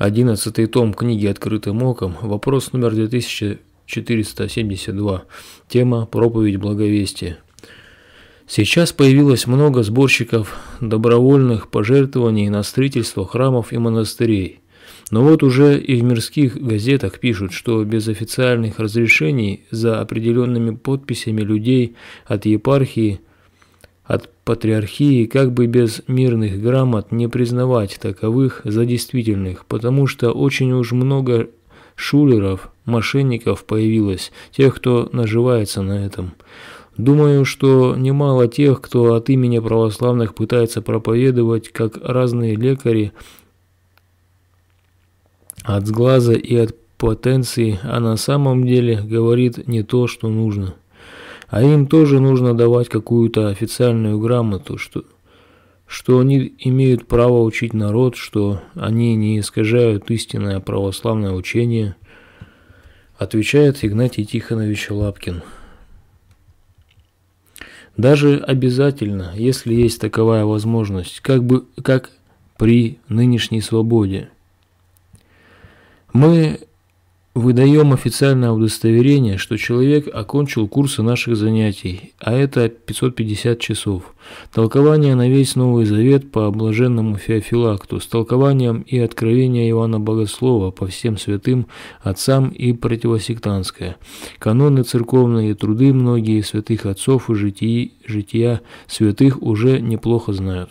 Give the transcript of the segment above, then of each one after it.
Одиннадцатый том книги «Открытым оком», вопрос номер 2472, тема «Проповедь благовестия». Сейчас появилось много сборщиков добровольных пожертвований на строительство храмов и монастырей. Но вот уже и в мирских газетах пишут, что без официальных разрешений за определенными подписями людей от епархии – от патриархии как бы без мирных грамот не признавать таковых за действительных, потому что очень уж много шулеров, мошенников появилось, тех, кто наживается на этом. Думаю, что немало тех, кто от имени православных пытается проповедовать, как разные лекари от сглаза и от потенции, а на самом деле говорит не то, что нужно. А им тоже нужно давать какую-то официальную грамоту, что, что они имеют право учить народ, что они не искажают истинное православное учение, отвечает Игнатий Тихонович Лапкин. Даже обязательно, если есть таковая возможность, как, бы, как при нынешней свободе. Мы Выдаем официальное удостоверение, что человек окончил курсы наших занятий, а это 550 часов. Толкование на весь Новый Завет по блаженному Феофилакту с толкованием и откровения Иоанна Богослова по всем святым отцам и противосектантское. Каноны церковные, труды многие святых отцов и житии, жития святых уже неплохо знают.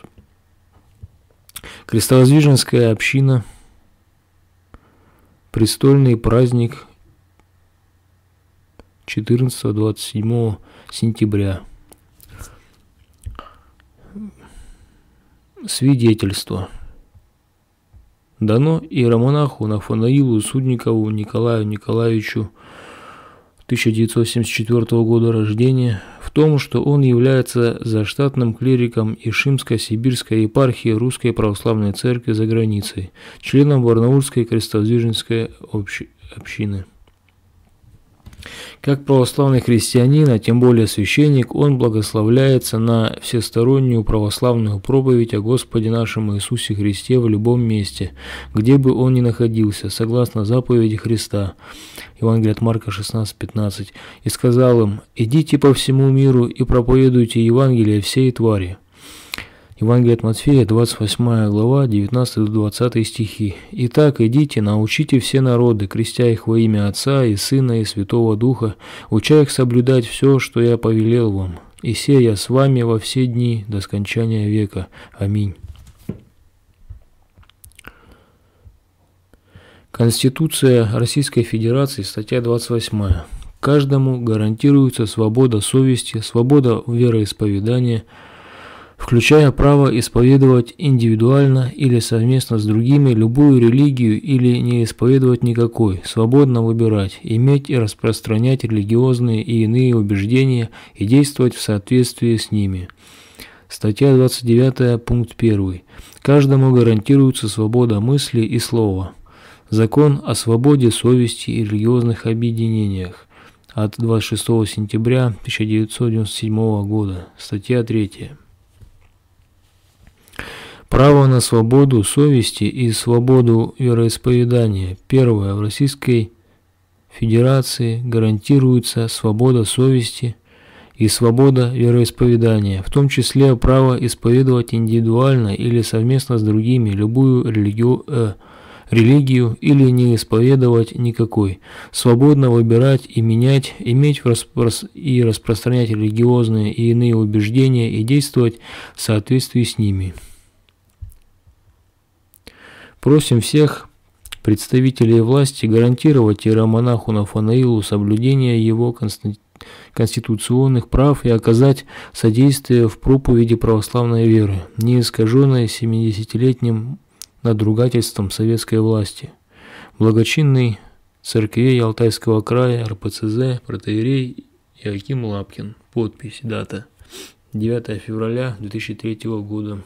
Крестовоздвиженская община – престольный праздник 14-27 сентября. Свидетельство. Дано иеромонаху Нафанаилу Судникову Николаю Николаевичу 1974 года рождения в том, что он является заштатным клириком Ишимско-Сибирской епархии Русской Православной Церкви за границей, членом Барнаульской крестовоздвиженской общины. Как православный христианин, а тем более священник, он благословляется на всестороннюю православную проповедь о Господе нашем Иисусе Христе в любом месте, где бы он ни находился, согласно заповеди Христа. Евангелие от Марка 16:15. «И сказал им, идите по всему миру и проповедуйте Евангелие всей твари». Евангелие от Матфея, 28 глава, 19-20 стихи. «Итак, идите, научите все народы, крестя их во имя Отца и Сына и Святого Духа, уча их соблюдать все, что я повелел вам. И се я с вами во все дни до скончания века. Аминь». Конституция Российской Федерации, статья 28. Каждому гарантируется свобода совести, свобода вероисповедания, включая право исповедовать индивидуально или совместно с другими любую религию или не исповедовать никакой, свободно выбирать, иметь и распространять религиозные и иные убеждения и действовать в соответствии с ними. Статья 29, пункт 1. Каждому гарантируется свобода мысли и слова. Закон о свободе совести и религиозных объединениях от 26 сентября 1997 года, статья 3. Право на свободу совести и свободу вероисповедания. Первое. В Российской Федерации гарантируется свобода совести и свобода вероисповедания, в том числе право исповедовать индивидуально или совместно с другими любую религию, э, религию или не исповедовать никакой, свободно выбирать и менять, иметь и распространять религиозные и иные убеждения и действовать в соответствии с ними. Просим всех представителей власти гарантировать иеромонаху Нафанаилу соблюдение его конституционных прав и оказать содействие в проповеди православной веры, не искаженной 70-летним надругательством советской власти. Благочинный церквей Алтайского края РПЦЗ протеерей Иоаким Лапкин. Подпись, дата 9 февраля 2003 года.